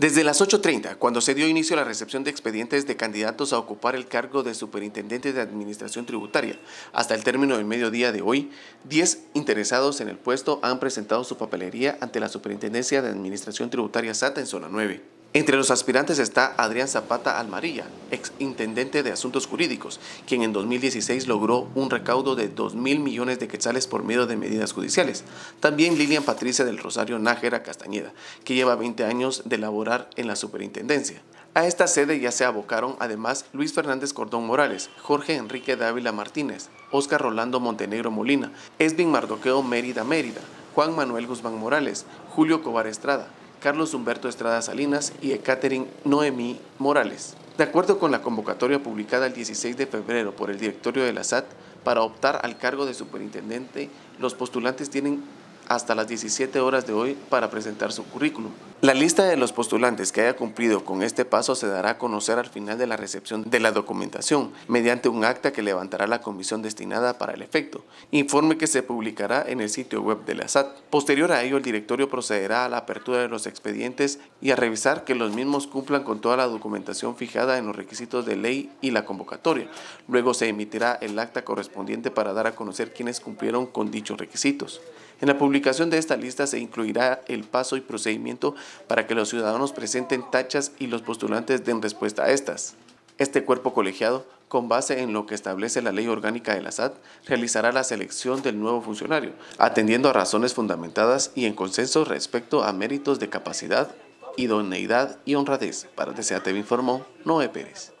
Desde las 8.30, cuando se dio inicio a la recepción de expedientes de candidatos a ocupar el cargo de superintendente de administración tributaria, hasta el término del mediodía de hoy, 10 interesados en el puesto han presentado su papelería ante la Superintendencia de Administración Tributaria SATA en Zona 9. Entre los aspirantes está Adrián Zapata Almarilla, ex intendente de Asuntos Jurídicos, quien en 2016 logró un recaudo de 2 mil millones de quetzales por medio de medidas judiciales. También Lilian Patricia del Rosario Nájera Castañeda, que lleva 20 años de laborar en la superintendencia. A esta sede ya se abocaron además Luis Fernández Cordón Morales, Jorge Enrique Dávila Martínez, Óscar Rolando Montenegro Molina, Esvin Mardoqueo Mérida Mérida, Juan Manuel Guzmán Morales, Julio Cobar Estrada, Carlos Humberto Estrada Salinas y Ekaterin Noemí Morales. De acuerdo con la convocatoria publicada el 16 de febrero por el directorio de la SAT, para optar al cargo de superintendente, los postulantes tienen hasta las 17 horas de hoy para presentar su currículum. La lista de los postulantes que haya cumplido con este paso se dará a conocer al final de la recepción de la documentación mediante un acta que levantará la comisión destinada para el efecto, informe que se publicará en el sitio web de la SAT. Posterior a ello, el directorio procederá a la apertura de los expedientes y a revisar que los mismos cumplan con toda la documentación fijada en los requisitos de ley y la convocatoria. Luego se emitirá el acta correspondiente para dar a conocer quienes cumplieron con dichos requisitos. En la publicación publicación de esta lista se incluirá el paso y procedimiento para que los ciudadanos presenten tachas y los postulantes den respuesta a estas. Este cuerpo colegiado, con base en lo que establece la ley orgánica de la SAT, realizará la selección del nuevo funcionario, atendiendo a razones fundamentadas y en consenso respecto a méritos de capacidad, idoneidad y honradez. Para DCA informó Noé Pérez.